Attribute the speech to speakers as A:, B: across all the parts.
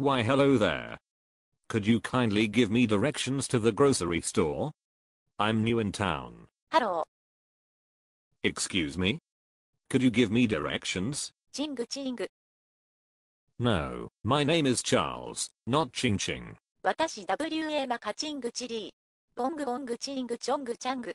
A: Why hello there. Could you kindly give me directions to the grocery store? I'm new in town. Hello. Excuse me? Could you give me directions?
B: Ching Ching.
A: No, my name is Charles, not Ching Ching.
B: Watashi WA マカチングチリー。ゴングゴングチングチョングチャング。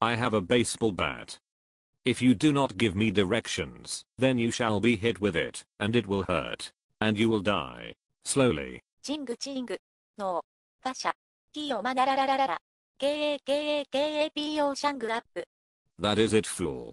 A: I have a baseball bat. If you do not give me directions, then you shall be hit with it, and it will hurt. And you will die. Slowly.
C: チングチング。の、ガシャ。キヨマダ
B: ラララララ。KAKAKAPO シャングアップ。
A: That is it fool.